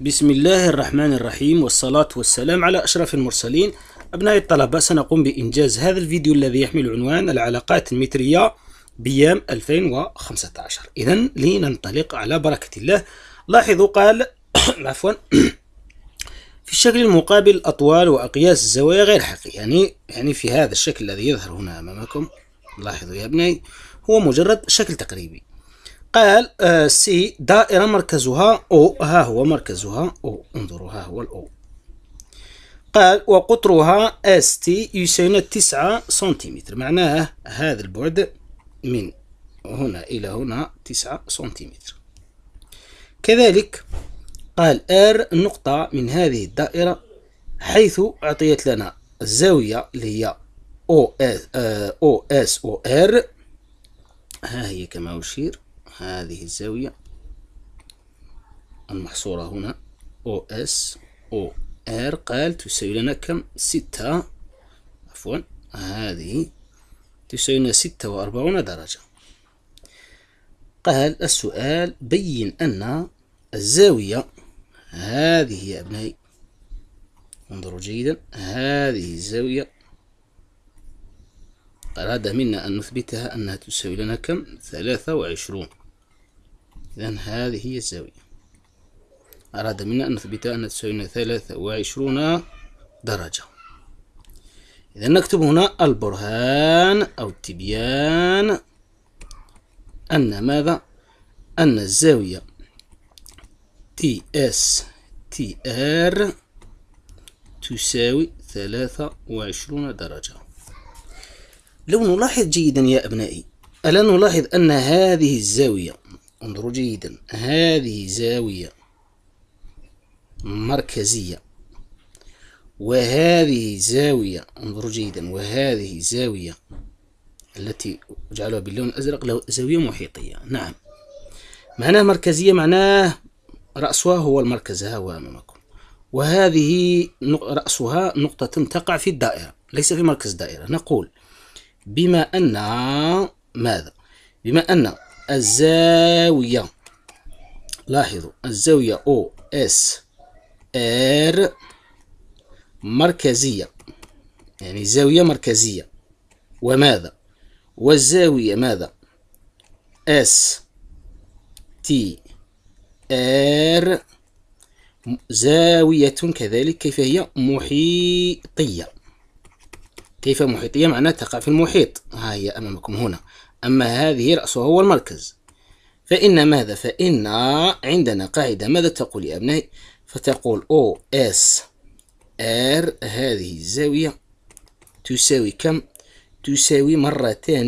بسم الله الرحمن الرحيم والصلاة والسلام على أشرف المرسلين أبنائي الطلبة سنقوم بإنجاز هذا الفيديو الذي يحمل عنوان العلاقات المترية بيام 2015 إذا لننطلق على بركة الله لاحظوا قال عفوا في الشكل المقابل أطوال وأقياس الزوايا غير حقيقي يعني يعني في هذا الشكل الذي يظهر هنا أمامكم لاحظوا يا أبنائي هو مجرد شكل تقريبي قال آه، سي دائرة مركزها أو ها هو مركزها أو انظروا ها هو الأو قال وقطرها اس تي يساوي تسعة سنتيمتر معناه هذا البعد من هنا إلى هنا تسعة سنتيمتر كذلك قال ار نقطة من هذه الدائرة حيث أعطيت لنا الزاوية اللي هي او اس او ار ها هي كما أشير هذه الزاوية المحصورة هنا أو إس أو آر قال تساوي لنا كم ستة عفوا هذه تساوي لنا ستة وأربعون درجة قال السؤال بين أن الزاوية هذه يا أبنائي انظروا جيدا هذه الزاوية أراد منا أن نثبتها أنها تساوي لنا كم ثلاثة وعشرون إذا هذه هي الزاوية أراد منا أن نثبت أن تساوي ثلاثة وعشرون درجة إذا نكتب هنا البرهان أو التبيان أن ماذا أن الزاوية تي اس تي ار تساوي ثلاثة وعشرون درجة لو نلاحظ جيدا يا أبنائي ألا نلاحظ أن هذه الزاوية انظروا جيدا هذه زاوية مركزية وهذه زاوية انظروا جيدا وهذه زاوية التي جعلها باللون الأزرق له زاوية محيطية نعم معناه مركزية معناه رأسها هو المركز ها هو أمامكم وهذه رأسها نقطة تقع في الدائرة ليس في مركز دائرة نقول بما أن ماذا بما أن الزاوية لاحظوا الزاوية أو إس آر مركزية يعني زاوية مركزية وماذا والزاوية ماذا اس تي ار زاوية كذلك كيف هي محيطية كيف محيطية معناها تقع في المحيط ها هي أمامكم هنا أما هذه رأسها هو المركز فإن ماذا فإن عندنا قاعدة ماذا تقول يا أبنائي فتقول أو إس آر هذه الزاوية تساوي كم تساوي مرتان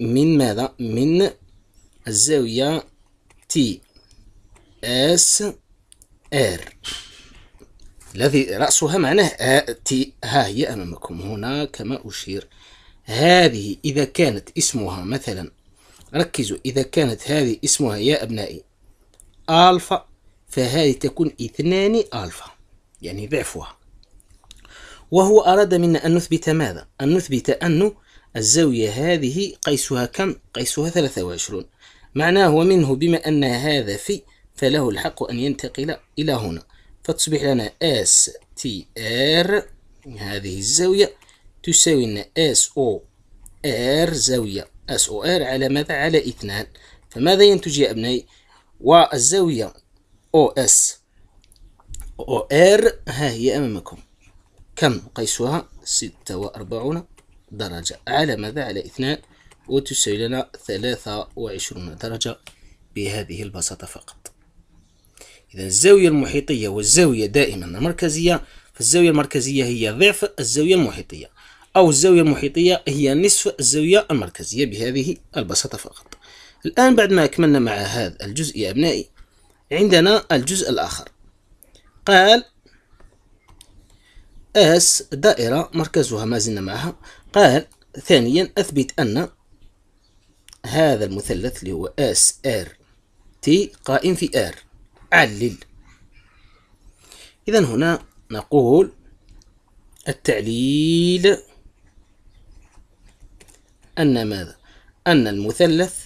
من ماذا من الزاوية تي اس ار الذي رأسها معناه تي ها هي أمامكم هنا كما أشير هذه إذا كانت اسمها مثلا ركزوا إذا كانت هذه اسمها يا أبنائي ألفا فهذه تكون اثنان ألفا يعني ضعفها وهو أراد منا أن نثبت ماذا؟ أن نثبت أن الزاوية هذه قيسها كم؟ قيسها 23 معناه ومنه بما أن هذا في فله الحق أن ينتقل إلى هنا فتصبح لنا STR هذه الزاوية تساوي لنا اس او ار زاوية اس او ار على ماذا على اثنان فماذا ينتج يا أبنائي والزاوية او اس او ار ها هي أمامكم كم قيسها ستة وأربعون درجة على ماذا على اثنان وتساوي لنا ثلاثة وعشرون درجة بهذه البساطة فقط إذا الزاوية المحيطية والزاوية دائما المركزية فالزاوية المركزية هي ضعف الزاوية المحيطية أو الزاوية المحيطية هي نصف الزاوية المركزية بهذه البساطة فقط الآن بعد ما أكملنا مع هذا الجزء يا أبنائي عندنا الجزء الآخر قال اس دائرة مركزها ما زلنا معها قال ثانيا أثبت أن هذا المثلث اللي هو اس ار تي قائم في ار علل إذا هنا نقول التعليل أن ماذا؟ أن المثلث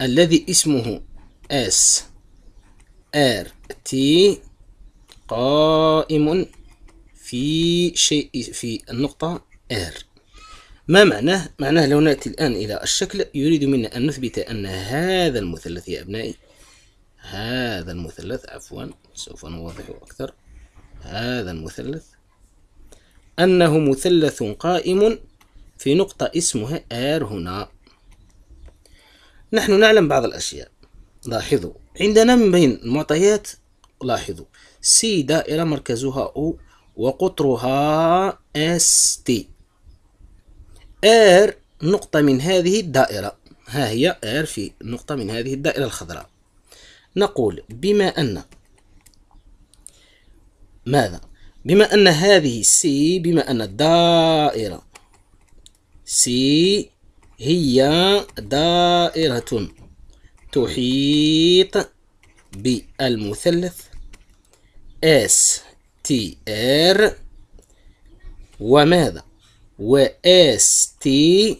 الذي اسمه S R T قائم في شيء في النقطة R ما معناه؟ معناه لو نأتي الآن إلى الشكل يريد منا أن نثبت أن هذا المثلث يا أبنائي هذا المثلث عفوا سوف نوضحه أكثر هذا المثلث أنه مثلث قائم في نقطة اسمها R هنا نحن نعلم بعض الأشياء لاحظوا عندنا من بين المعطيات لاحظوا C دائرة مركزها O وقطرها ST R نقطة من هذه الدائرة ها هي R في نقطة من هذه الدائرة الخضراء نقول بما أن ماذا؟ بما أن هذه C بما أن الدائرة سي هي دائرة تحيط بالمثلث اس تي ار وماذا و اس تي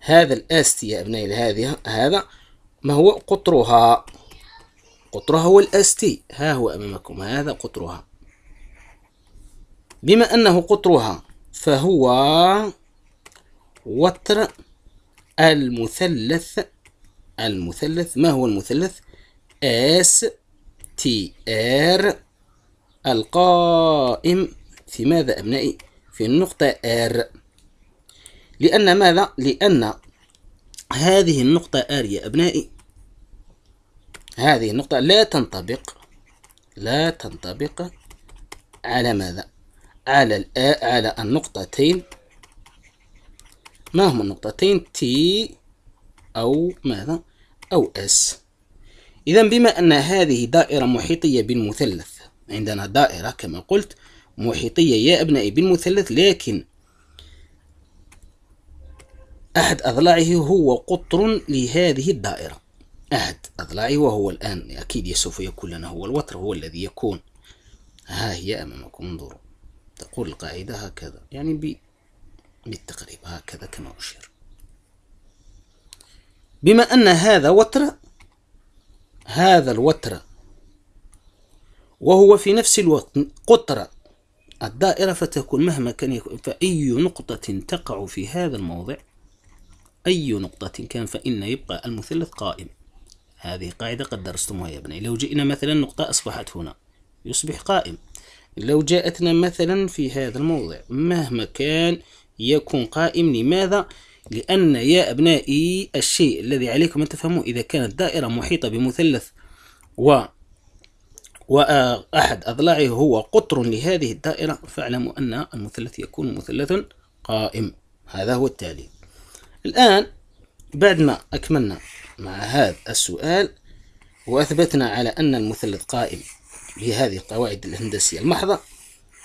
هذا الاس تي يا ابنائي هذه هذا ما هو قطرها قطرها هو الاس تي ها هو امامكم هذا قطرها بما انه قطرها فهو وتر المثلث المثلث ما هو المثلث اس تي ار القائم في ماذا أبنائي في النقطة ار لأن ماذا لأن هذه النقطة ار يا أبنائي هذه النقطة لا تنطبق لا تنطبق على ماذا على على النقطتين ما هما النقطتين تي أو ماذا أو إس. إذا بما أن هذه دائرة محيطية بالمثلث عندنا دائرة كما قلت محيطية يا أبنائي بالمثلث لكن أحد أضلاعه هو قطر لهذه الدائرة أحد أضلاعه وهو الآن أكيد سوف يكون لنا هو الوتر هو الذي يكون ها هي أمامكم انظروا تقول القاعدة هكذا يعني بالتقريب هكذا كما أشير بما أن هذا وتر هذا الوتر وهو في نفس الوقت قطرة الدائرة فتكون مهما كان يكون فأي نقطة تقع في هذا الموضع أي نقطة كان فإن يبقى المثلث قائم هذه قاعدة قد درستموها يا ابني لو جئنا مثلا نقطة أصبحت هنا يصبح قائم لو جاءتنا مثلا في هذا الموضع مهما كان يكون قائم لماذا؟ لأن يا أبنائي الشيء الذي عليكم أن تفهموا إذا كانت دائرة محيطة بمثلث و وأحد أضلاعه هو قطر لهذه الدائرة فاعلموا أن المثلث يكون مثلث قائم هذا هو التالي الآن بعد ما أكملنا مع هذا السؤال وأثبتنا على أن المثلث قائم بهذه القواعد الهندسية المحضة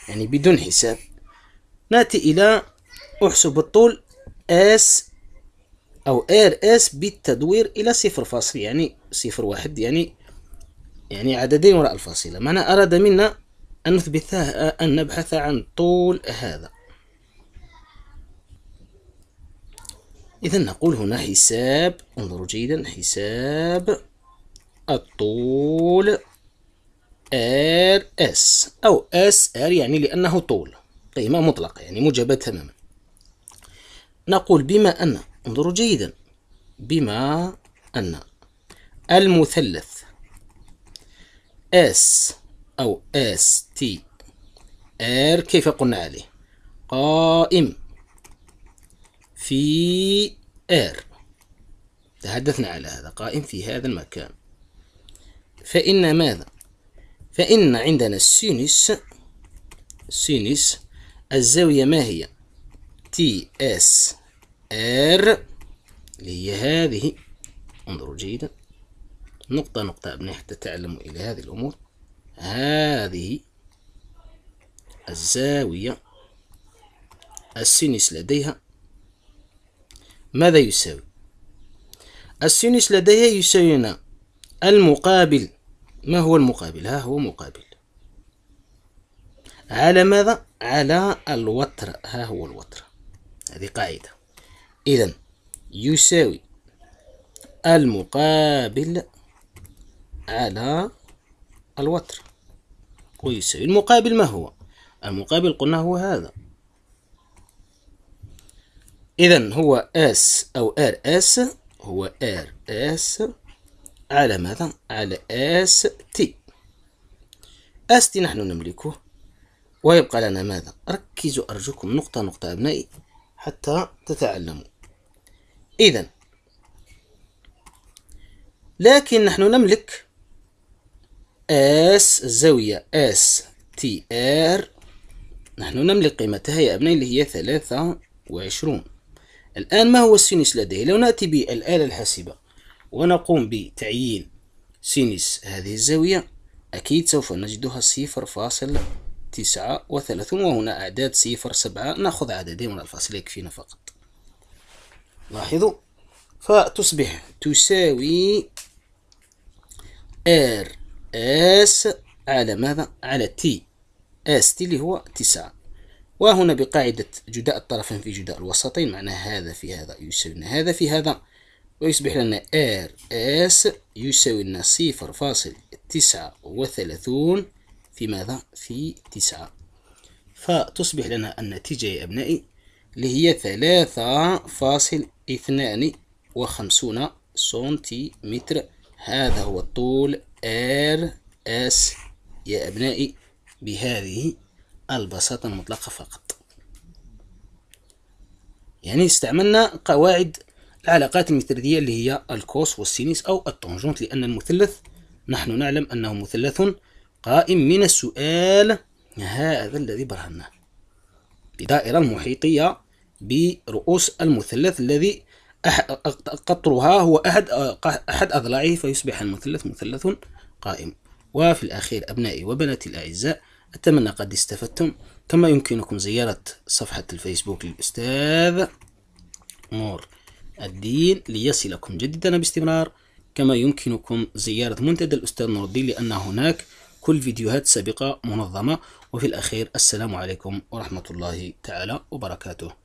يعني بدون حساب نأتي إلى احسب الطول اس او ار اس بالتدوير الى صفر فاصل يعني صفر واحد يعني يعني عددين وراء الفاصلة معنى اراد منا ان نثبت ان نبحث عن طول هذا اذا نقول هنا حساب انظروا جيدا حساب الطول ار اس او اس ار يعني لانه طول قيمة مطلقة يعني موجبة تماما نقول بما أن انظروا جيدا بما أن المثلث S أو S T R كيف قلنا عليه قائم في R تحدثنا على هذا قائم في هذا المكان فإن ماذا فإن عندنا السينس السينس الزاوية ما هي تي اس ار اللي هي هذه انظروا جيدا نقطة نقطة ابني حتى تعلموا إلى هذه الأمور هذه الزاوية السينس لديها ماذا يساوي السينس لديها يساوينا المقابل ما هو المقابل ها هو مقابل على ماذا على الوتر ها هو الوتر هذه قاعدة إذا يساوي المقابل على الوتر ويساوي المقابل ما هو المقابل قلنا هو هذا إذا هو S أو RS هو RS على ماذا؟ على ST ST نحن نملكه ويبقى لنا ماذا؟ ركزوا أرجوكم نقطة نقطة أبنائي حتى تتعلموا إذا لكن نحن نملك اس الزاوية اس تي ار نحن نملك قيمتها يا أبنائي اللي هي ثلاثة وعشرون الآن ما هو السينس لديه لو نأتي بالآلة الحاسبة ونقوم بتعيين سينس هذه الزاوية أكيد سوف نجدها صفر فاصل تسعة وثلاثون وهنا أعداد صفر سبعة نأخذ عددين من الفاصل يكفينا فقط لاحظوا فتصبح تساوي R S على ماذا؟ على T S T اللي هو تسعة وهنا بقاعدة جداء الطرفين في جداء الوسطين معنى هذا في هذا يساوي هذا في هذا ويصبح لنا R S يساوي لنا صفر فاصل تسعة وثلاثون في ماذا؟ في تسعة فتصبح لنا النتيجة يا أبنائي اللي هي ثلاثة فاصل اثنان وخمسون سنتيمتر هذا هو الطول ار اس يا أبنائي بهذه البساطة المطلقة فقط يعني استعملنا قواعد العلاقات المتردية اللي هي الكوس والسينيس أو التونجونت لأن المثلث نحن نعلم أنه مثلث قائم من السؤال هذا الذي برهناه بدائرة المحيطية برؤوس المثلث الذي قطرها هو أحد أحد أضلاعه فيصبح المثلث مثلث قائم وفي الأخير أبنائي وبناتي الأعزاء أتمنى قد استفدتم كما يمكنكم زيارة صفحة الفيسبوك للأستاذ نور الدين ليصلكم جديدنا باستمرار كما يمكنكم زيارة منتدى الأستاذ نور الدين لأن هناك كل فيديوهات سابقة منظمة وفي الأخير السلام عليكم ورحمة الله تعالى وبركاته